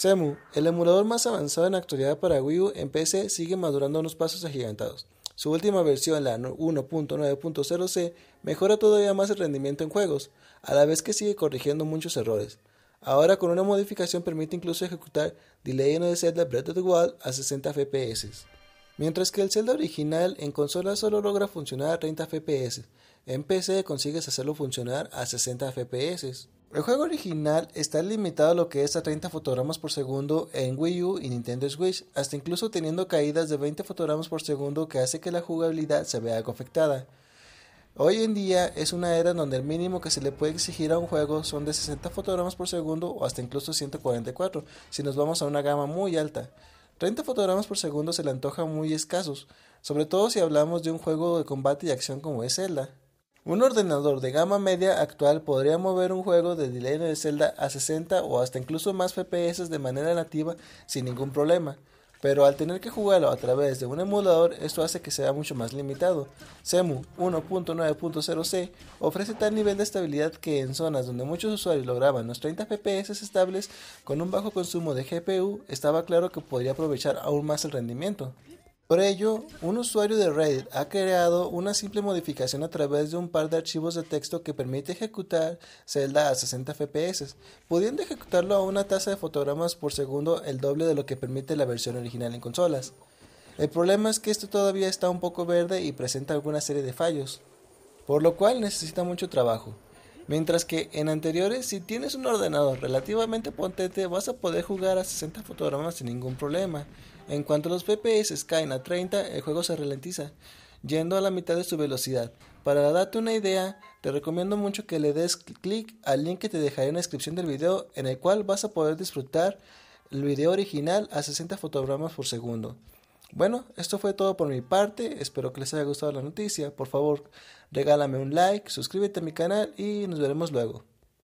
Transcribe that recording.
Semu, el emulador más avanzado en la actualidad para Wii U en PC, sigue madurando unos pasos agigantados. Su última versión, la 1.9.0c, mejora todavía más el rendimiento en juegos, a la vez que sigue corrigiendo muchos errores. Ahora con una modificación permite incluso ejecutar Delay de Zelda Breath of the Wild a 60 FPS. Mientras que el Zelda original en consola solo logra funcionar a 30 FPS, en PC consigues hacerlo funcionar a 60 FPS. El juego original está limitado a lo que es a 30 fotogramas por segundo en Wii U y Nintendo Switch, hasta incluso teniendo caídas de 20 fotogramas por segundo que hace que la jugabilidad se vea algo afectada. Hoy en día es una era donde el mínimo que se le puede exigir a un juego son de 60 fotogramas por segundo o hasta incluso 144, si nos vamos a una gama muy alta. 30 fotogramas por segundo se le antoja muy escasos, sobre todo si hablamos de un juego de combate y acción como es Zelda. Un ordenador de gama media actual podría mover un juego de delay de Zelda a 60 o hasta incluso más FPS de manera nativa sin ningún problema, pero al tener que jugarlo a través de un emulador esto hace que sea mucho más limitado. CEMU 1.9.0c ofrece tal nivel de estabilidad que en zonas donde muchos usuarios lograban los 30 FPS estables con un bajo consumo de GPU estaba claro que podría aprovechar aún más el rendimiento. Por ello, un usuario de Reddit ha creado una simple modificación a través de un par de archivos de texto que permite ejecutar Zelda a 60 FPS, pudiendo ejecutarlo a una tasa de fotogramas por segundo el doble de lo que permite la versión original en consolas. El problema es que esto todavía está un poco verde y presenta alguna serie de fallos, por lo cual necesita mucho trabajo. Mientras que en anteriores, si tienes un ordenador relativamente potente, vas a poder jugar a 60 fotogramas sin ningún problema. En cuanto los FPS caen a 30, el juego se ralentiza, yendo a la mitad de su velocidad. Para darte una idea, te recomiendo mucho que le des clic al link que te dejaré en la descripción del video, en el cual vas a poder disfrutar el video original a 60 fotogramas por segundo. Bueno, esto fue todo por mi parte, espero que les haya gustado la noticia, por favor regálame un like, suscríbete a mi canal y nos veremos luego.